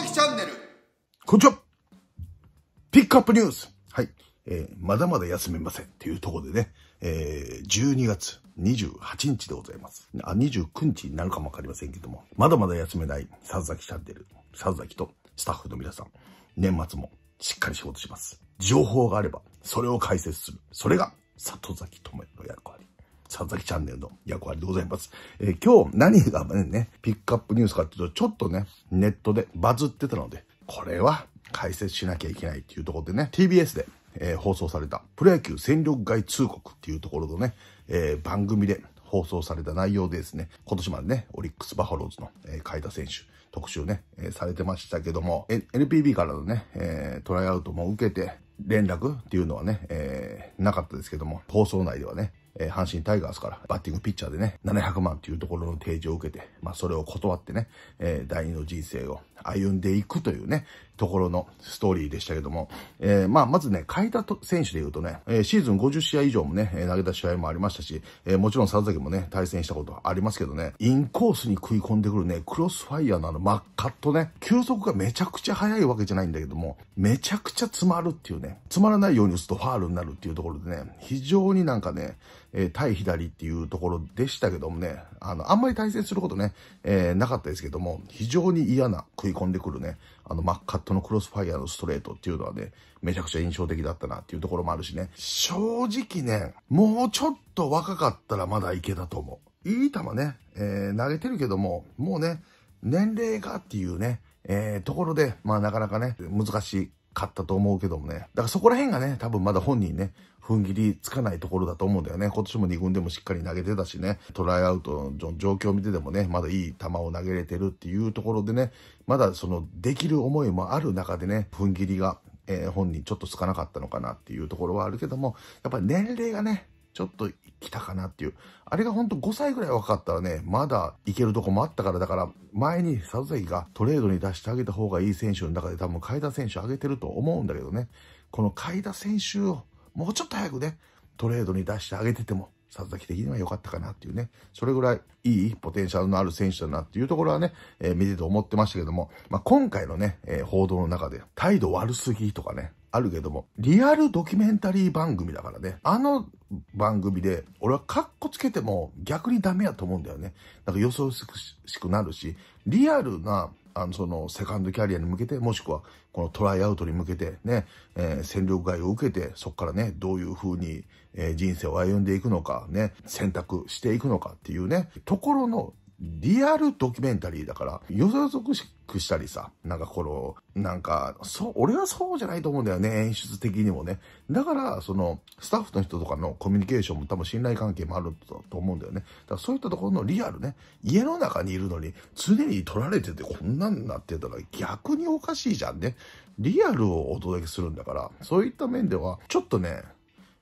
崎チャンネル。こんにちは。ピックアップニュース。はい。えー、まだまだ休めませんっていうところでね、えー、12月28日でございます。あ、29日になるかもわかりませんけども、まだまだ休めない佐々木チャンネル、佐々木とスタッフの皆さん、年末もしっかり仕事します。情報があれば、それを解説する。それが、里崎智也の役割。佐々木チャンネルの役割でございます。えー、今日何がね、ピックアップニュースかっていうと、ちょっとね、ネットでバズってたので、これは解説しなきゃいけないっていうところでね、TBS で、えー、放送されたプロ野球戦力外通告っていうところのね、えー、番組で放送された内容でですね、今年までね、オリックスバファローズの、えー、海田選手、特集ね、えー、されてましたけども、NPB からのね、えー、トライアウトも受けて、連絡っていうのはね、えー、なかったですけども、放送内ではね、えー、阪神タイガースからバッティングピッチャーでね、700万というところの提示を受けて、まあそれを断ってね、えー、第二の人生を歩んでいくというね、ところのストーリーでしたけども、えー、まあ、まずね、海と選手で言うとね、えー、シーズン50試合以上もね、投げた試合もありましたし、えー、もちろん佐々木もね、対戦したことありますけどね、インコースに食い込んでくるね、クロスファイヤーのあの、っ赤っとね、球速がめちゃくちゃ速いわけじゃないんだけども、めちゃくちゃ詰まるっていうね、詰まらないように打つとファールになるっていうところでね、非常になんかね、え対左っていうところでしたけどもね、あの、あんまり対戦することね、えなかったですけども、非常に嫌な食いい込んでくるね、あの、マッカットのクロスファイアのストレートっていうのはね、めちゃくちゃ印象的だったなっていうところもあるしね。正直ね、もうちょっと若かったらまだいけだと思う。いい球ね、えー、投げてるけども、もうね、年齢がっていうね、えー、ところで、まあなかなかね、難しい買ったと思うけどもね。だからそこら辺がね、多分まだ本人ね、踏ん切りつかないところだと思うんだよね。今年も2軍でもしっかり投げてたしね、トライアウトの状況を見てでもね、まだいい球を投げれてるっていうところでね、まだそのできる思いもある中でね、踏ん切りが、えー、本人ちょっとつかなかったのかなっていうところはあるけども、やっぱり年齢がね、ちょっと来たかなっていう。あれがほんと5歳ぐらい若かったらね、まだいけるとこもあったから、だから前に佐々木がトレードに出してあげた方がいい選手の中で多分海田選手上げてると思うんだけどね。この海田選手をもうちょっと早くね、トレードに出してあげてても、佐々木的には良かったかなっていうね、それぐらいいいポテンシャルのある選手だなっていうところはね、えー、見てて思ってましたけども、まあ、今回のね、えー、報道の中で、態度悪すぎとかね、あるけども、リアルドキュメンタリー番組だからね。あの番組で、俺はカッコつけても逆にダメやと思うんだよね。なんか予想しくなるし、リアルな、あの、その、セカンドキャリアに向けて、もしくは、このトライアウトに向けて、ね、えー、戦力外を受けて、そこからね、どういう風に、えー、人生を歩んでいくのか、ね、選択していくのかっていうね、ところのリアルドキュメンタリーだから、予想尽くしたりさ、なんかこの、なんか、そう、俺はそうじゃないと思うんだよね、演出的にもね。だから、その、スタッフの人とかのコミュニケーションも多分信頼関係もあると思うんだよね。だからそういったところのリアルね、家の中にいるのに常に撮られててこんなんなってたら逆におかしいじゃんね。リアルをお届けするんだから、そういった面では、ちょっとね、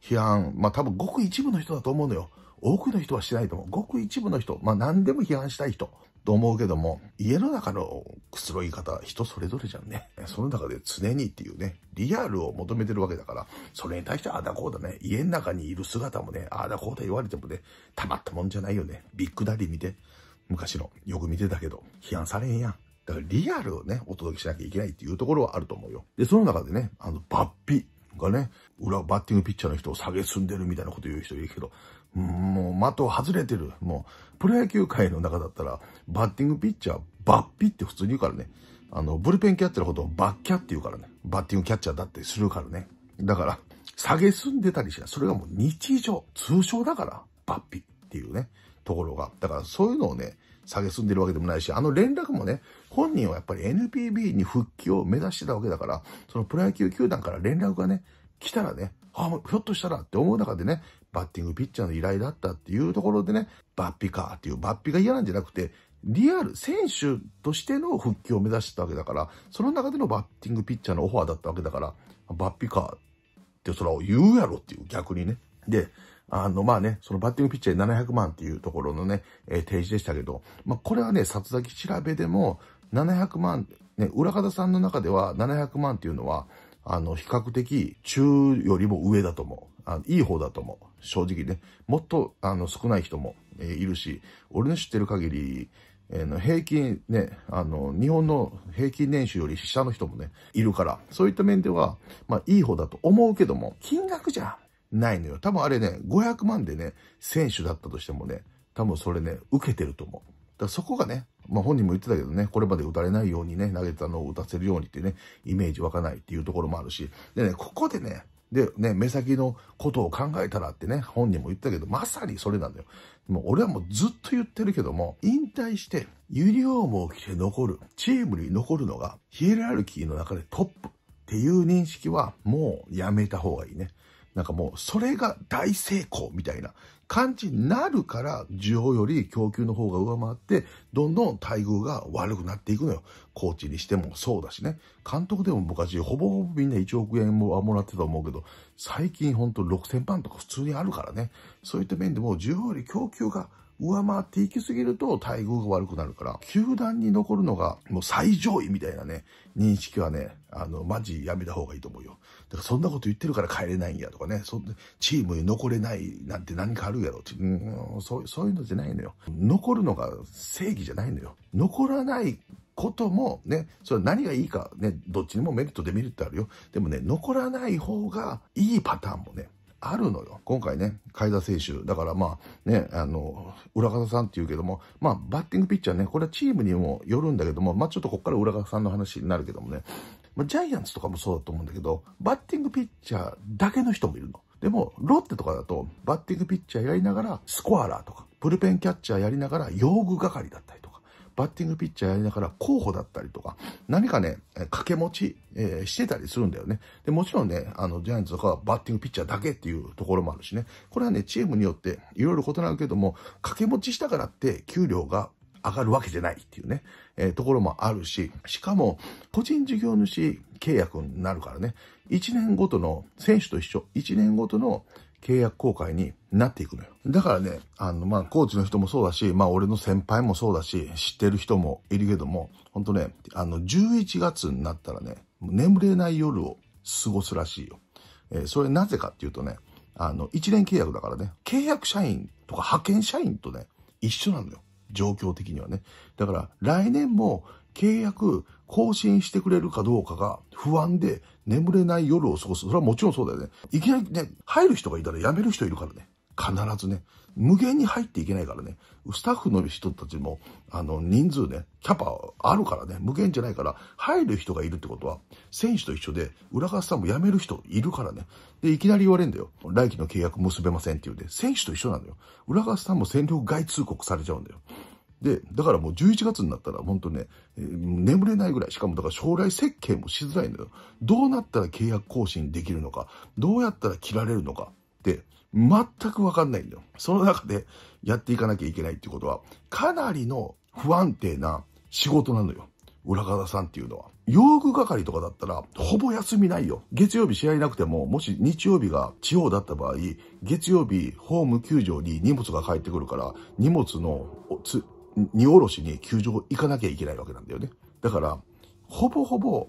批判、まあ多分ごく一部の人だと思うのよ。多くの人はしないと思う。ごく一部の人、まあ何でも批判したい人と思うけども、家の中のくつろい方、人それぞれじゃんね。その中で常にっていうね、リアルを求めてるわけだから、それに対してああだこうだね、家の中にいる姿もね、ああだこうだ言われてもね、たまったもんじゃないよね。ビッグダディ見て、昔の、よく見てたけど、批判されへんやん。だからリアルをね、お届けしなきゃいけないっていうところはあると思うよ。で、その中でね、あの、バピーがね、裏バッティングピッチャーの人を下げすんでるみたいなこと言う人いるけど、もう的外れてる。もう、プロ野球界の中だったら、バッティングピッチャー、バッピって普通に言うからね。あの、ブルペンキャッチャーのことをバッキャって言うからね。バッティングキャッチャーだってするからね。だから、下げすんでたりしない。それがもう日常、通称だから、バッピっていうね、ところが。だからそういうのをね、下げすんでるわけでもないし、あの連絡もね、本人はやっぱり NPB に復帰を目指してたわけだから、そのプロ野球球団から連絡がね、来たらね、あ、ひょっとしたらって思う中でね、バッティングピッチャーの依頼だったっていうところでね、バッピーっていう、バッピが嫌なんじゃなくて、リアル、選手としての復帰を目指してたわけだから、その中でのバッティングピッチャーのオファーだったわけだから、バッピカーってそれは言うやろっていう、逆にね。で、あの、まあね、そのバッティングピッチャーで700万っていうところのね、えー、提示でしたけど、まあこれはね、札崎調べでも、700万、ね、裏方さんの中では700万っていうのは、あの、比較的中よりも上だと思う。あのいい方だと思う。正直ね。もっと、あの、少ない人も、えー、いるし、俺の知ってる限り、えー、の平均ね、あの、日本の平均年収より下の人もね、いるから、そういった面では、まあ、いい方だと思うけども、金額じゃないのよ。多分あれね、500万でね、選手だったとしてもね、多分それね、受けてると思う。だからそこがね、まあ、本人も言ってたけどね、これまで打たれないようにね、投げたのを打たせるようにってね、イメージ湧かないっていうところもあるし、でね、ここでね、で、ね、目先のことを考えたらってね、本人も言ったけど、まさにそれなんだよ。もう俺はもうずっと言ってるけども、引退して、ユニフォームを着て残る、チームに残るのが、ヒエラルキーの中でトップっていう認識は、もうやめた方がいいね。なんかもう、それが大成功みたいな感じになるから、需要より供給の方が上回って、どんどん待遇が悪くなっていくのよ。コーチにしてもそうだしね。監督でも昔、ほぼほぼみんな1億円もはもらってたと思うけど、最近ほんと6000万とか普通にあるからね。そういった面でも、需要より供給が上回っていきすぎると待遇が悪くなるから、球団に残るのがもう最上位みたいなね、認識はね、あの、マジやめた方がいいと思うよ。だからそんなこと言ってるから帰れないんやとかね、そチームに残れないなんて何かあるやろって、うんそうそういうのじゃないのよ。残るのが正義じゃないのよ。残らないこともね、それ何がいいかね、どっちにもメリットデメリットあるよ。でもね、残らない方がいいパターンもね、あるのよ。今回ね、海田選手。だからまあね、あの、裏方さんって言うけども、まあバッティングピッチャーね、これはチームにもよるんだけども、まあちょっとこっから裏方さんの話になるけどもね、まあ、ジャイアンツとかもそうだと思うんだけど、バッティングピッチャーだけの人もいるの。でも、ロッテとかだと、バッティングピッチャーやりながら、スコアラーとか、ブルペンキャッチャーやりながら、用具係だったりとか、バッティングピッチャーやりながら、候補だったりとか、何かね、掛け持ち、えー、してたりするんだよね。で、もちろんね、あの、ジャイアンツとかはバッティングピッチャーだけっていうところもあるしね。これはね、チームによっていろいろ異なるけども、掛け持ちしたからって、給料が上がるわけじゃないっていうね、えー、ところもあるし、しかも、個人事業主契約になるからね、1年ごとの、選手と一緒、1年ごとの契約更改になっていくのよ。だからね、あの、まあ、コーチの人もそうだし、まあ、俺の先輩もそうだし、知ってる人もいるけども、本当ね、あの、11月になったらね、眠れない夜を過ごすらしいよ。えー、それなぜかっていうとね、あの、1年契約だからね、契約社員とか派遣社員とね、一緒なのよ。状況的にはね。だから来年も契約更新してくれるかどうかが不安で眠れない夜を過ごす。それはもちろんそうだよね。いきなりね、入る人がいたら辞める人いるからね。必ずね。無限に入っていけないからね。スタッフの人たちも、あの、人数ね、キャパあるからね、無限じゃないから、入る人がいるってことは、選手と一緒で、浦川さんも辞める人いるからね。で、いきなり言われんだよ。来季の契約結べませんって言うで、選手と一緒なんだよ。浦川さんも戦力外通告されちゃうんだよ。で、だからもう11月になったら、本当ね、えー、眠れないぐらい、しかもだから将来設計もしづらいのよ。どうなったら契約更新できるのか、どうやったら切られるのかって、全くわかんないんだよ。その中でやっていかなきゃいけないっていうことは、かなりの不安定な仕事なのよ。裏方さんっていうのは。用具係とかだったら、ほぼ休みないよ。月曜日試合なくても、もし日曜日が地方だった場合、月曜日、ホーム球場に荷物が帰ってくるから、荷物の荷下ろしに球場行かなきゃいけないわけなんだよね。だから、ほぼほぼ、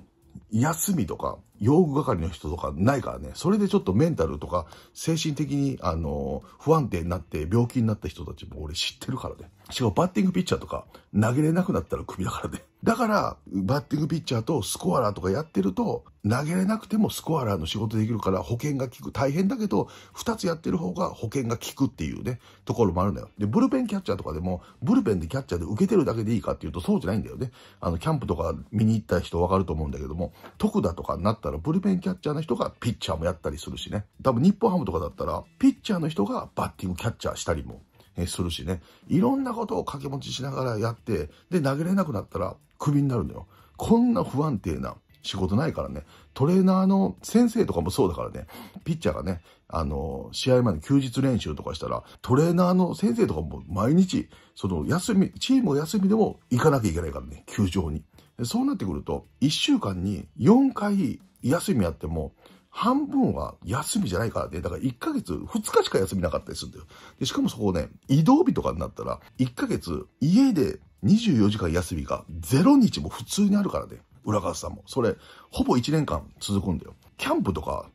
休みとか、用具係の人とかないからね、それでちょっとメンタルとか、精神的に、あの、不安定になって、病気になった人たちも俺知ってるからね。しかもバッティングピッチャーとか、投げれなくなったら首だからね。だから、バッティングピッチャーとスコアラーとかやってると、投げれなくてもスコアラーの仕事できるから保険が効く。大変だけど、2つやってる方が保険が効くっていうね、ところもあるんだよ。で、ブルペンキャッチャーとかでも、ブルペンでキャッチャーで受けてるだけでいいかっていうと、そうじゃないんだよね。あの、キャンプとか見に行った人わかると思うんだけども、特打とかになったら、ブルペンキャッチャーの人がピッチャーもやったりするしね。多分、日本ハムとかだったら、ピッチャーの人がバッティングキャッチャーしたりもするしね。いろんなことを掛け持ちしながらやって、で、投げれなくなったらクビになるのよ。こんな不安定な仕事ないからね。トレーナーの先生とかもそうだからね。ピッチャーがね、あの、試合前の休日練習とかしたら、トレーナーの先生とかも毎日、その休み、チームを休みでも行かなきゃいけないからね、球場に。そうなってくると、1週間に4回休みやっても、半分は休みじゃないからね。だから1ヶ月、2日しか休みなかったりするんだよ。で、しかもそこをね、移動日とかになったら、1ヶ月、家で24時間休みが0日も普通にあるからね。浦川さんも。それ、ほぼ1年間続くんだよ。キャンプとか、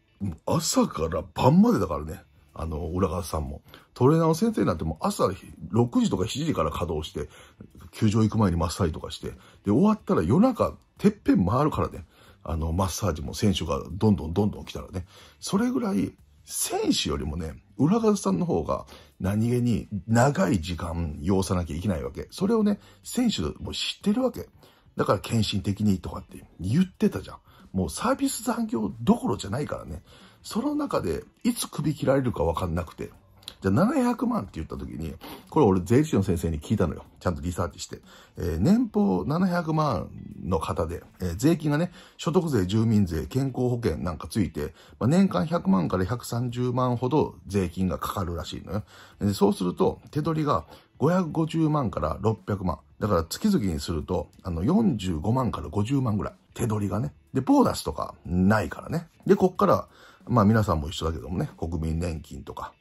朝から晩までだからね。あの、浦川さんも。トレーナーの先生なんてもう朝6時とか7時から稼働して、球場行く前にマッサージとかして、で、終わったら夜中、てっぺん回るからね。あの、マッサージも選手がどんどんどんどん来たらね、それぐらい選手よりもね、裏方さんの方が何気に長い時間要さなきゃいけないわけ。それをね、選手も知ってるわけ。だから献身的にとかって言ってたじゃん。もうサービス残業どころじゃないからね。その中でいつ首切られるかわかんなくて、じゃあ700万って言った時に、これ俺税理士の先生に聞いたのよ。ちゃんとリサーチして。えー、年俸700万の方で、えー、税金がね、所得税、住民税、健康保険なんかついて、まあ、年間100万から130万ほど税金がかかるらしいのよ。でそうすると、手取りが550万から600万。だから月々にすると、あの、45万から50万ぐらい。手取りがね。で、ボーナスとかないからね。で、こっから、まあ皆さんも一緒だけどもね、国民年金とか、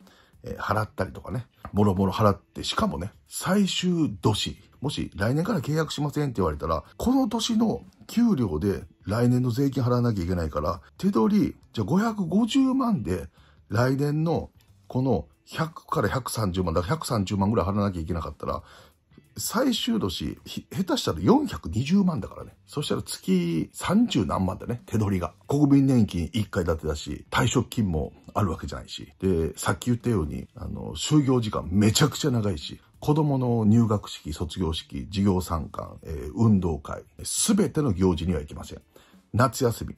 え払ったりとかね、ボロボロ払って、しかもね、最終年、もし来年から契約しませんって言われたら、この年の給料で来年の税金払わなきゃいけないから、手取り、じゃあ550万で来年のこの100から130万、だから130万ぐらい払わなきゃいけなかったら、最終年、下手したら420万だからね。そしたら月30何万だね、手取りが。国民年金1回建てだし、退職金もあるわけじゃないし。で、さっき言ったように、あの、就業時間めちゃくちゃ長いし、子供の入学式、卒業式、授業参観、えー、運動会、すべての行事には行きません。夏休み、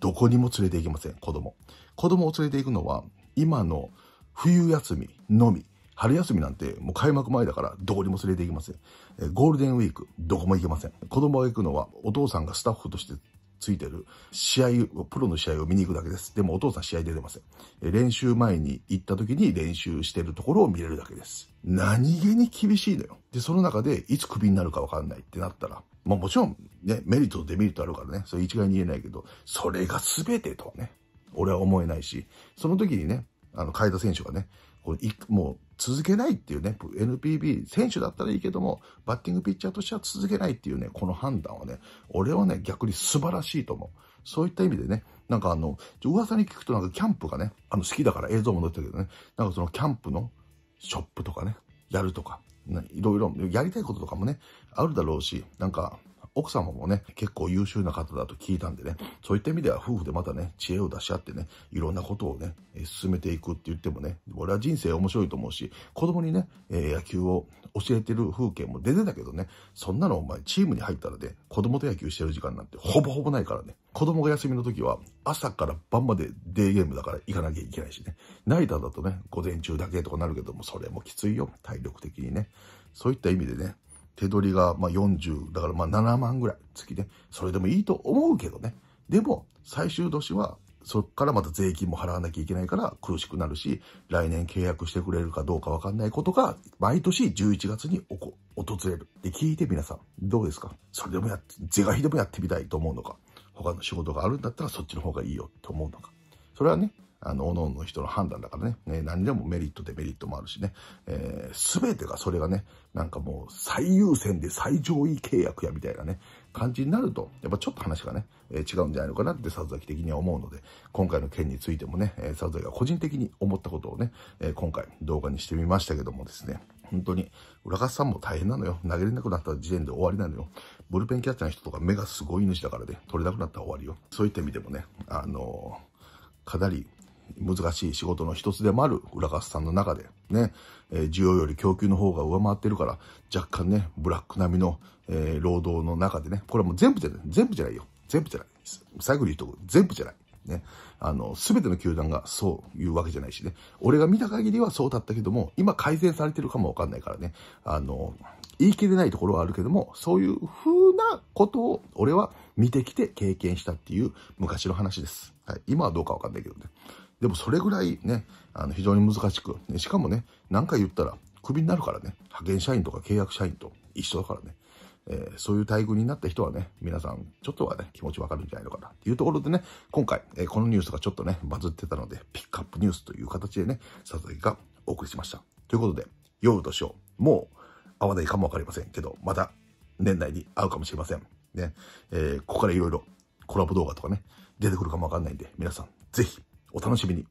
どこにも連れて行きません、子供。子供を連れて行くのは、今の冬休みのみ。春休みなんてもう開幕前だからどこにも連れて行きません。えゴールデンウィーク、どこも行けません。子供が行くのはお父さんがスタッフとしてついてる試合を、プロの試合を見に行くだけです。でもお父さん試合出てません。え練習前に行った時に練習してるところを見れるだけです。何気に厳しいのよ。で、その中でいつクビになるかわかんないってなったら、まあもちろんね、メリットとデメリットあるからね、それ一概に言えないけど、それが全てとはね、俺は思えないし、その時にね、あの、海田選手がね、これもう続けないっていうね、NPB、選手だったらいいけども、バッティングピッチャーとしては続けないっていうね、この判断はね、俺はね、逆に素晴らしいと思う。そういった意味でね、なんかあの、噂に聞くとなんかキャンプがね、あの好きだから映像も載ってるけどね、なんかそのキャンプのショップとかね、やるとか、ね、いろいろやりたいこととかもね、あるだろうし、なんか奥様もね、結構優秀な方だと聞いたんでね、そういった意味では夫婦でまたね、知恵を出し合ってね、いろんなことをね、進めていくって言ってもね、俺は人生面白いと思うし、子供にね、え野球を教えてる風景も出てたけどね、そんなのお前チームに入ったらね、子供と野球してる時間なんてほぼほぼないからね、子供が休みの時は朝から晩までデーゲームだから行かなきゃいけないしね、ナイターだとね、午前中だけとかなるけども、それもきついよ、体力的にね。そういった意味でね、手取りがまあ40、だからまあ7万ぐらい月で、それでもいいと思うけどね。でも、最終年は、そっからまた税金も払わなきゃいけないから苦しくなるし、来年契約してくれるかどうかわかんないことが、毎年11月に起こ、訪れる。で、聞いて皆さん、どうですかそれでもやって、是が非でもやってみたいと思うのか、他の仕事があるんだったらそっちの方がいいよと思うのか。それはね、あの、各々の人の判断だからね、ね何でもメリット、デメリットもあるしね、えー、全てがそれがね、なんかもう最優先で最上位契約やみたいなね、感じになると、やっぱちょっと話がね、えー、違うんじゃないのかなって々木的には思うので、今回の件についてもね、えー、ザ崎が個人的に思ったことをね、えー、今回動画にしてみましたけどもですね、本当に、浦勝さんも大変なのよ。投げれなくなった時点で終わりなのよ。ブルペンキャッチャーの人とか目がすごい主だからで、ね、取れなくなったら終わりよ。そういった意味でもね、あのー、かなり難しい仕事の一つでもある裏ガさんの中で、ね、需要より供給の方が上回ってるから、若干ね、ブラック並みの、えー、労働の中でね、これはもう全部じゃない、全部じゃないよ。全部じゃない。最後に言うとく、全部じゃない。ね。あの、すべての球団がそういうわけじゃないしね。俺が見た限りはそうだったけども、今改善されてるかもわかんないからね。あの、言い切れないところはあるけども、そういう風なことを俺は見てきて経験したっていう昔の話です。はい。今はどうかわかんないけどね。でもそれぐらいね、あの非常に難しく、ね、しかもね、何回言ったらクビになるからね、派遣社員とか契約社員と一緒だからね、えー、そういう待遇になった人はね、皆さん、ちょっとはね、気持ちわかるんじゃないのかなっていうところでね、今回、えー、このニュースがちょっとね、バズってたので、ピックアップニュースという形でね、佐々木がお送りしました。ということで、夜としよう。もう、合わないかもわかりませんけど、また、年内に会うかもしれません。ね、えー、ここからいろいろコラボ動画とかね、出てくるかもわかんないんで、皆さん、ぜひ、お楽しみに。